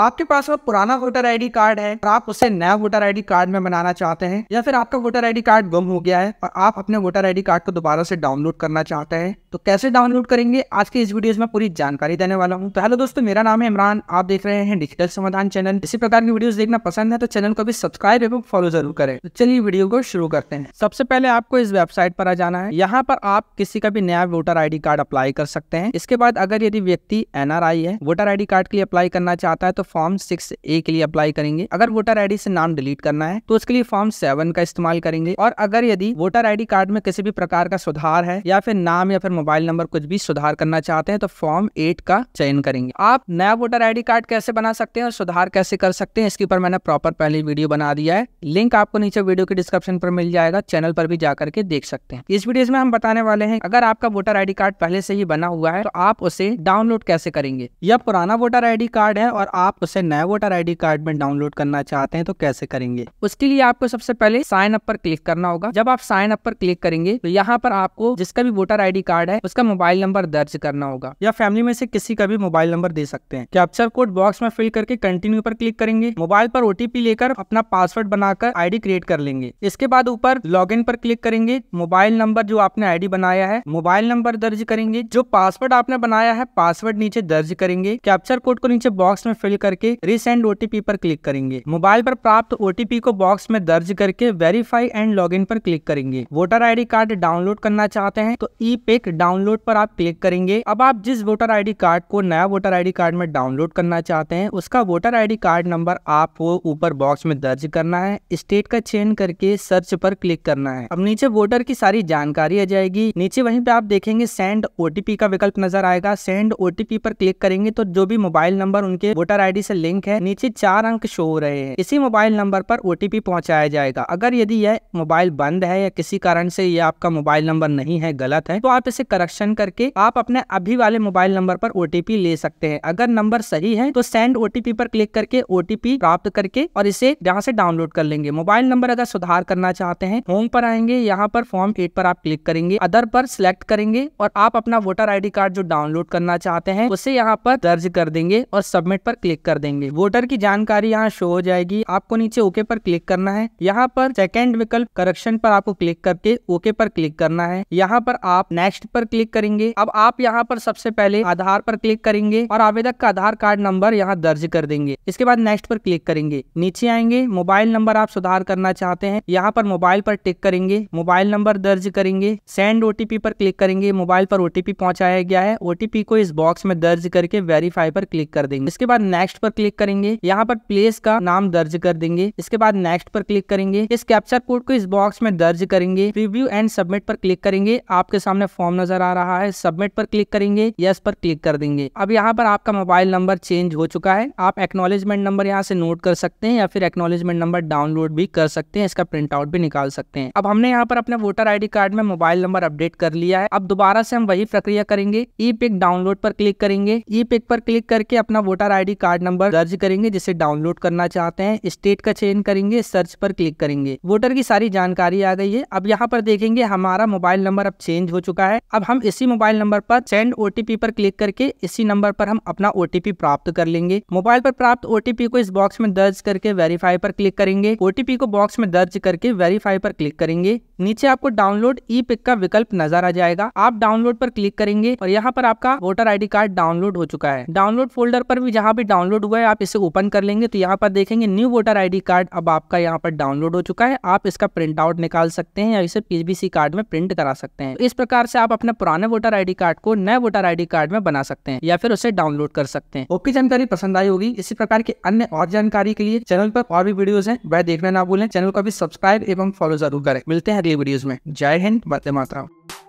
आपके पास अगर पुराना वोटर आईडी कार्ड है और आप उसे नया वोटर आईडी कार्ड में बनाना चाहते हैं या फिर आपका वोटर आईडी कार्ड गुम हो गया है और आप अपने वोटर आईडी कार्ड को दोबारा से डाउनलोड करना चाहते हैं तो कैसे डाउनलोड करेंगे आज के इस वीडियो में पूरी जानकारी देने वाला हूँ तो हेलो दोस्तों मेरा नाम है इमरान आप देख रहे हैं डिजिटल समाधान चैनल इसी प्रकार की वीडियो देखना पसंद है तो चैनल को भी सब्सक्राइब एवं फॉलो जरूर करें तो चलिए वीडियो को शुरू करते हैं सबसे पहले आपको इस वेबसाइट पर आ जाना है यहाँ पर आप किसी का भी नया वोटर आई कार्ड अप्लाई कर सकते हैं इसके बाद अगर यदि व्यक्ति एनआरआई है वोटर आई कार्ड के लिए अप्लाई करना चाहता है तो फॉर्म सिक्स ए के लिए अप्लाई करेंगे अगर वोटर आईडी से नाम डिलीट करना है तो उसके लिए फॉर्म सेवन का इस्तेमाल करेंगे और अगर यदि वोटर आईडी कार्ड में किसी भी प्रकार का सुधार है या फिर नाम या फिर मोबाइल नंबर कुछ भी सुधार करना चाहते हैं तो फॉर्म एट का चयन करेंगे आप नया वोटर आईडी कार्ड कैसे बना सकते हैं और सुधार कैसे कर सकते हैं इसके ऊपर मैंने प्रॉपर पहले वीडियो बना दिया है लिंक आपको नीचे वीडियो के डिस्क्रिप्शन पर मिल जाएगा चैनल पर भी जाकर के देख सकते हैं इस वीडियो में हम बताने वाले हैं अगर आपका वोटर आईडी कार्ड पहले से ही बना हुआ है तो आप उसे डाउनलोड कैसे करेंगे यह पुराना वोटर आईडी कार्ड है और आप उसे नया वोटर आईडी कार्ड में डाउनलोड करना चाहते हैं तो कैसे करेंगे उसके लिए आपको सबसे पहले साइन अप पर क्लिक करना होगा जब आप साइन अप पर क्लिक करेंगे तो यहाँ पर आपको जिसका भी वोटर आईडी कार्ड है उसका मोबाइल नंबर दर्ज करना होगा या फैमिली में से किसी का भी मोबाइल नंबर दे सकते हैं कैप्चर कोड बॉक्स में फिल करके कंटिन्यू पर क्लिक करेंगे मोबाइल पर ओटीपी लेकर अपना पासवर्ड बनाकर आईडी क्रिएट कर लेंगे इसके बाद ऊपर लॉग पर क्लिक करेंगे मोबाइल नंबर जो आपने आईडी बनाया है मोबाइल नंबर दर्ज करेंगे जो पासवर्ड आपने बनाया है पासवर्ड नीचे दर्ज करेंगे कैप्चर कोड को नीचे बॉक्स में फिल करके रिसेंड ओटीपी पर क्लिक करेंगे मोबाइल पर प्राप्त ओटीपी को बॉक्स में दर्ज करके वेरीफाई एंड लॉग पर क्लिक करेंगे वोटर आईडी कार्ड डाउनलोड करना चाहते हैं तो ई पेक डाउनलोड पर आप क्लिक करेंगे अब आप जिस वोटर आईडी कार्ड को नया वोटर आईडी कार्ड में डाउनलोड करना चाहते हैं उसका वोटर आईडी कार्ड नंबर आपको ऊपर बॉक्स में दर्ज करना है स्टेट का चेन करके सर्च पर क्लिक करना है अब नीचे वोटर की सारी जानकारी आ जाएगी नीचे वहीं पे आप देखेंगे सेंड ओटीपी का विकल्प नजर आएगा सेंड ओटीपी पर क्लिक करेंगे तो जो भी मोबाइल नंबर उनके वोटर आई आईडी से लिंक है नीचे चार अंक शो हो रहे हैं इसी मोबाइल नंबर पर ओटीपी पहुंचाया जाएगा अगर यदि यह मोबाइल बंद है या किसी कारण से यह आपका मोबाइल नंबर नहीं है गलत है तो आप इसे करेक्शन करके आप अपने अभी वाले मोबाइल नंबर पर ओटीपी ले सकते हैं अगर नंबर सही है तो सेंड ओटीपी पर क्लिक करके ओटीपी प्राप्त करके और इसे यहाँ से डाउनलोड कर लेंगे मोबाइल नंबर अगर सुधार करना चाहते हैं होम पर आएंगे यहाँ पर फॉर्म एट पर आप क्लिक करेंगे अदर पर सिलेक्ट करेंगे और आप अपना वोटर आईडी कार्ड जो डाउनलोड करना चाहते हैं उसे यहाँ पर दर्ज कर देंगे और सबमिट पर क्लिक क्लिक कर देंगे वोटर की जानकारी यहाँ शो हो जाएगी आपको नीचे ओके पर क्लिक करना है यहाँ पर सेकेंड विकल्प करेक्शन पर आपको क्लिक करके ओके पर क्लिक करना है यहाँ पर आप नेक्स्ट पर क्लिक करेंगे अब आप यहाँ पर सबसे पहले आधार पर क्लिक करेंगे और आवेदक का आधार कार्ड नंबर यहाँ दर्ज कर देंगे इसके बाद नेक्स्ट पर क्लिक करेंगे नीचे आएंगे मोबाइल नंबर आप सुधार करना चाहते हैं यहाँ पर मोबाइल पर टिक करेंगे मोबाइल नंबर दर्ज करेंगे सेंड ओटीपी पर क्लिक करेंगे मोबाइल पर ओटीपी पहुंचाया गया है ओटीपी को इस बॉक्स में दर्ज करके वेरीफाई पर क्लिक कर देंगे इसके बाद नेक्स्ट नेक्स्ट पर क्लिक करेंगे यहाँ पर प्लेस का नाम दर्ज कर देंगे इसके बाद नेक्स्ट पर क्लिक करेंगे इस कैप्चर कोड को इस बॉक्स में दर्ज करेंगे रिव्यू एंड सबमिट पर क्लिक करेंगे आपके सामने फॉर्म नजर आ रहा है सबमिट पर क्लिक करेंगे यस पर क्लिक कर देंगे अब यहाँ पर आपका मोबाइल नंबर चेंज हो चुका है आप एक्नोलेजमेंट नंबर यहाँ से नोट कर सकते हैं या फिर एक्नोलेजमेंट नंबर डाउनलोड भी कर सकते हैं इसका प्रिंट आउट भी निकाल सकते हैं अब हमने यहाँ पर अपने वोटर आईडी कार्ड में मोबाइल नंबर अपडेट कर लिया है अब दोबारा से हम वही प्रक्रिया करेंगे ई पिक डाउनलोड पर क्लिक करेंगे ई पिक पर क्लिक करके अपना voter ID card card number दर्ज करेंगे जिसे डाउनलोड करना चाहते हैं स्टेट का चयन करेंगे सर्च पर क्लिक करेंगे वोटर की सारी जानकारी आ गई है अब यहाँ पर देखेंगे हमारा मोबाइल नंबर अब चेंज हो चुका है अब हम इसी मोबाइल नंबर पर सेंड ओटीपी पर क्लिक करके इसी नंबर पर हम अपना ओटीपी प्राप्त कर लेंगे मोबाइल पर प्राप्त ओटीपी को इस बॉक्स में दर्ज करके वेरीफाई पर क्लिक करेंगे ओटीपी को बॉक्स में दर्ज करके वेरीफाई पर क्लिक करेंगे नीचे आपको डाउनलोड ई पिक का विकल्प नजर आ जाएगा आप डाउनलोड पर क्लिक करेंगे और यहाँ पर आपका वोटर आईडी कार्ड डाउनलोड हो चुका है डाउनलोड फोल्डर पर भी जहाँ भी डाउनलोड हुआ है आप इसे ओपन कर लेंगे तो यहाँ पर देखेंगे न्यू वोटर आईडी कार्ड अब आपका यहाँ पर डाउनलोड हो चुका है आप इसका प्रिंट आउट निकाल सकते हैं या इसे पीबीसी कार्ड में प्रिंट करा सकते हैं इस प्रकार से आप अपने पुराने वोटर आईडी कार्ड को नए वोटर आईडी कार्ड में बना सकते हैं या फिर उसे डाउनलोड कर सकते हैं ओके जानकारी पसंद आई होगी इसी प्रकार की अन्य और जानकारी के लिए चैनल पर और भी वीडियोज है वह देखना ना भूलें चैनल को भी सब्सक्राइब एवं फॉलो जरूर करें मिलते हैं अगली वीडियोज़ में जय हिंद बंदे मातरम